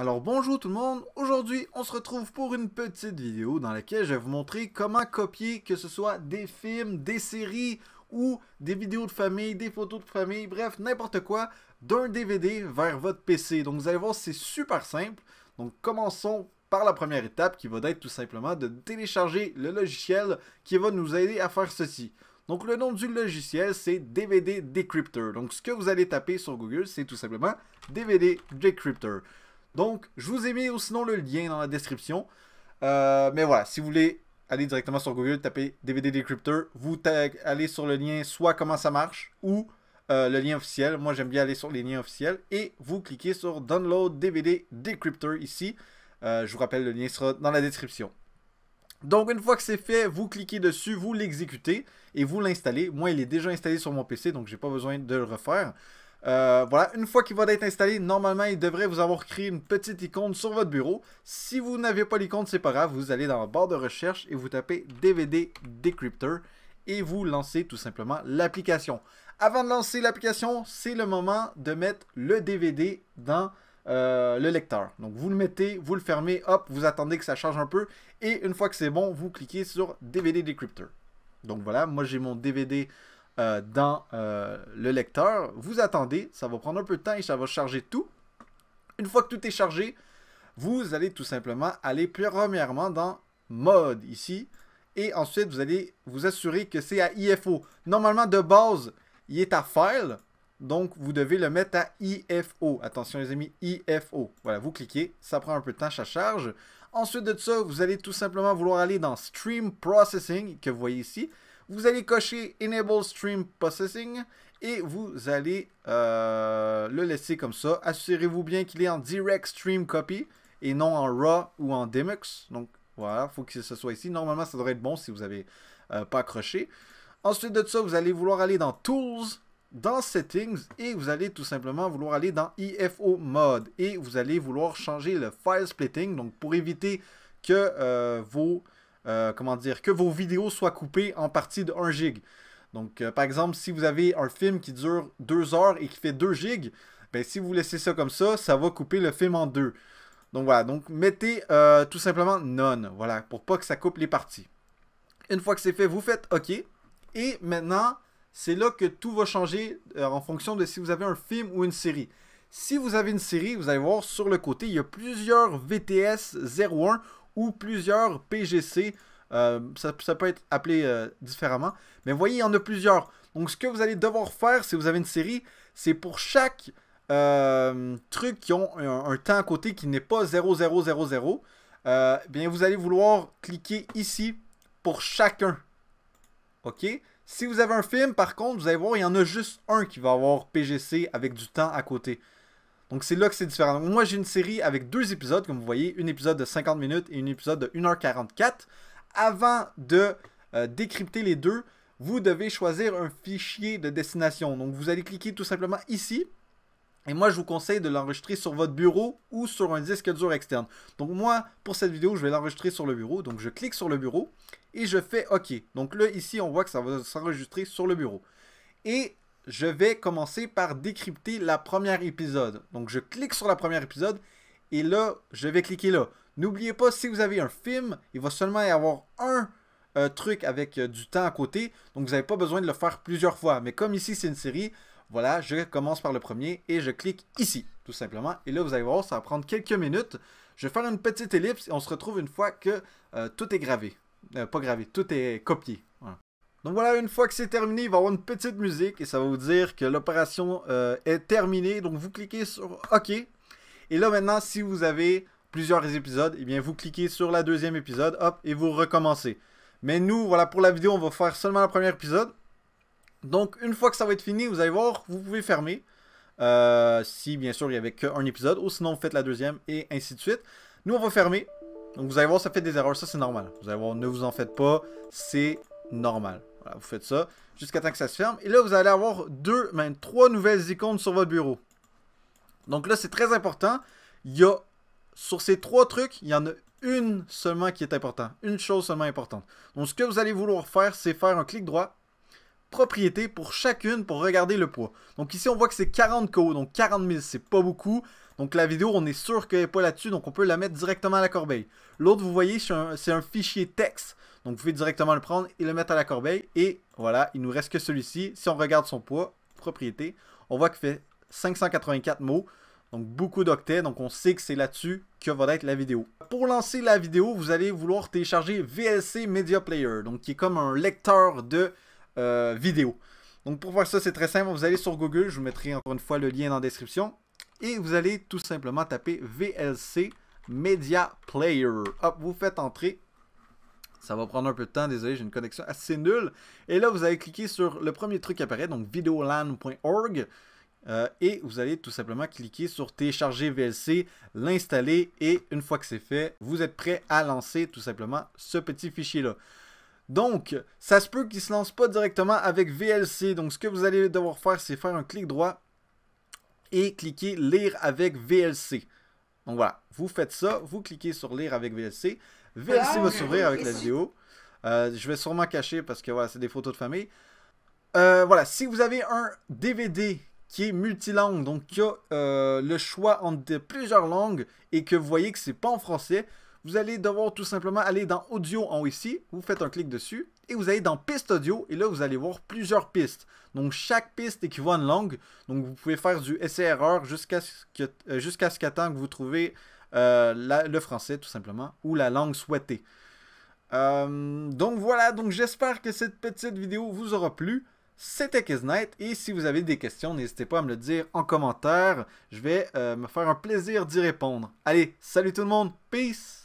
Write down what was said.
Alors bonjour tout le monde, aujourd'hui on se retrouve pour une petite vidéo dans laquelle je vais vous montrer comment copier que ce soit des films, des séries ou des vidéos de famille, des photos de famille, bref n'importe quoi d'un DVD vers votre PC. Donc vous allez voir c'est super simple, donc commençons par la première étape qui va être tout simplement de télécharger le logiciel qui va nous aider à faire ceci. Donc le nom du logiciel c'est DVD Decryptor. Donc ce que vous allez taper sur Google c'est tout simplement DVD Decryptor. Donc, je vous ai mis ou sinon le lien dans la description. Euh, mais voilà, si vous voulez aller directement sur Google, taper DVD Decryptor, vous allez sur le lien soit comment ça marche ou euh, le lien officiel. Moi, j'aime bien aller sur les liens officiels et vous cliquez sur Download DVD Decryptor ici. Euh, je vous rappelle, le lien sera dans la description. Donc, une fois que c'est fait, vous cliquez dessus, vous l'exécutez et vous l'installez. Moi, il est déjà installé sur mon PC, donc je n'ai pas besoin de le refaire. Euh, voilà, une fois qu'il va être installé, normalement, il devrait vous avoir créé une petite icône sur votre bureau. Si vous n'avez pas l'icône, c'est pas grave, vous allez dans la barre de recherche et vous tapez DVD Decryptor et vous lancez tout simplement l'application. Avant de lancer l'application, c'est le moment de mettre le DVD dans euh, le lecteur. Donc vous le mettez, vous le fermez, hop, vous attendez que ça charge un peu et une fois que c'est bon, vous cliquez sur DVD Decryptor. Donc voilà, moi j'ai mon DVD euh, dans euh, le lecteur. Vous attendez, ça va prendre un peu de temps et ça va charger tout. Une fois que tout est chargé, vous allez tout simplement aller premièrement dans mode ici. Et ensuite, vous allez vous assurer que c'est à IFO. Normalement, de base, il est à file. Donc, vous devez le mettre à IFO. Attention les amis, IFO. Voilà, vous cliquez. Ça prend un peu de temps, ça charge. Ensuite de ça, vous allez tout simplement vouloir aller dans Stream Processing, que vous voyez ici vous allez cocher Enable Stream Processing et vous allez euh, le laisser comme ça. Assurez-vous bien qu'il est en Direct Stream Copy et non en RAW ou en Demux. Donc voilà, il faut que ce soit ici. Normalement, ça devrait être bon si vous n'avez euh, pas accroché. Ensuite de ça, vous allez vouloir aller dans Tools, dans Settings et vous allez tout simplement vouloir aller dans IFO e Mode et vous allez vouloir changer le file splitting. Donc pour éviter que euh, vos euh, comment dire, que vos vidéos soient coupées en partie de 1 gig. Donc, euh, par exemple, si vous avez un film qui dure 2 heures et qui fait 2 gigs, ben, si vous laissez ça comme ça, ça va couper le film en deux. Donc voilà, donc mettez euh, tout simplement none, voilà, pour pas que ça coupe les parties. Une fois que c'est fait, vous faites OK. Et maintenant, c'est là que tout va changer en fonction de si vous avez un film ou une série. Si vous avez une série, vous allez voir sur le côté, il y a plusieurs VTS 01 ou plusieurs PGC. Euh, ça, peut être appelé euh, différemment. Mais voyez, il y en a plusieurs. Donc ce que vous allez devoir faire si vous avez une série, c'est pour chaque euh, truc qui ont un, un, temps à côté qui n'est pas 0000, bien vous allez vouloir cliquer ici pour chacun. OK? Si vous avez un film, par contre, vous allez voir, il y en a juste un qui va avoir PGC avec du temps à côté. Donc c'est là que c'est différent. Moi j'ai une série avec deux épisodes, comme vous voyez, un épisode de 50 minutes et un épisode de 1h44. Avant de euh, décrypter les deux, vous devez choisir un fichier de destination. Donc vous allez cliquer tout simplement ici. Et moi, je vous conseille de l'enregistrer sur votre bureau ou sur un disque dur externe. Donc moi, pour cette vidéo, je vais l'enregistrer sur le bureau. Donc je clique sur le bureau et je fais OK. Donc là, ici, on voit que ça va s'enregistrer sur le bureau. Et je vais commencer par décrypter la première épisode. Donc, je clique sur la première épisode et là, je vais cliquer là. N'oubliez pas, si vous avez un film, il va seulement y avoir un euh, truc avec euh, du temps à côté. Donc, vous n'avez pas besoin de le faire plusieurs fois. Mais comme ici, c'est une série, voilà, je commence par le premier et je clique ici, tout simplement. Et là, vous allez voir, ça va prendre quelques minutes. Je vais faire une petite ellipse et on se retrouve une fois que euh, tout est gravé. pas gravé, tout est copié. Donc voilà, une fois que c'est terminé, il va y avoir une petite musique et ça va vous dire que l'opération euh, est terminée. Donc vous cliquez sur OK. Et là maintenant, si vous avez plusieurs épisodes, et eh bien vous cliquez sur la deuxième épisode, hop, et vous recommencez. Mais nous, voilà, pour la vidéo, on va faire seulement le premier épisode. Donc une fois que ça va être fini, vous allez voir, vous pouvez fermer. Euh, si bien sûr il n'y avait qu'un épisode, ou sinon vous faites la deuxième, et ainsi de suite. Nous, on va fermer. Donc vous allez voir, ça fait des erreurs, ça c'est normal. Vous allez voir, ne vous en faites pas, c'est normal. vous faites ça jusqu'à temps que ça se ferme. Et là, vous allez avoir deux, même trois nouvelles icônes sur votre bureau. Donc là, c'est très important. Il y a, sur ces trois trucs, il y en a une seulement qui est importante. Une chose seulement importante. Donc ce que vous allez vouloir faire, c'est faire un clic droit propriété pour chacune pour regarder le poids. Donc ici, on voit que c'est 40 KO, donc 40 000, c'est pas beaucoup. Donc la vidéo, on est sûr qu'elle n'est pas là-dessus, donc on peut la mettre directement à la corbeille. L'autre, vous voyez, c'est un, un, fichier texte. Donc vous pouvez directement le prendre et le mettre à la corbeille. Et voilà, il nous reste que celui-ci. Si on regarde son poids, propriété, on voit qu'il fait 584 mots. Donc beaucoup d'octets, donc on sait que c'est là-dessus que va être la vidéo. Pour lancer la vidéo, vous allez vouloir télécharger VLC Media Player, donc qui est comme un lecteur de euh, vidéo. Donc pour faire ça, c'est très simple, vous allez sur Google, je vous mettrai encore une fois le lien dans la description, et vous allez tout simplement taper VLC Media Player. Hop, vous faites entrer ça va prendre un peu de temps, désolé, j'ai une connexion assez nulle. Et là, vous allez cliquer sur le premier truc qui apparaît, donc videolan.org. Euh, et vous allez tout simplement cliquer sur télécharger VLC, l'installer et une fois que c'est fait, vous êtes prêt à lancer tout simplement ce petit fichier-là. Donc, ça se peut qu'il ne se lance pas directement avec VLC. Donc, ce que vous allez devoir faire, c'est faire un clic droit et cliquer lire avec VLC. Donc voilà, vous faites ça, vous cliquez sur lire avec VLC. VLC va s'ouvrir avec la vidéo. Euh, je vais sûrement cacher parce que voilà, c'est des photos de famille. Euh, voilà, si vous avez un DVD qui est multilangue, donc qui a euh, le choix entre plusieurs langues et que vous voyez que c'est pas en français, vous allez devoir tout simplement aller dans Audio en haut ici, vous faites un clic dessus et vous allez dans Piste Audio et là vous allez voir plusieurs pistes. Donc chaque piste équivaut à une langue, donc vous pouvez faire du essai jusqu'à ce qu'à temps que vous trouvez euh, le français tout simplement, ou la langue souhaitée. Euh, donc voilà, donc j'espère que cette petite vidéo vous aura plu. C'était Kiznight et si vous avez des questions, n'hésitez pas à me le dire en commentaire. Je vais euh, me faire un plaisir d'y répondre. Allez, salut tout le monde, peace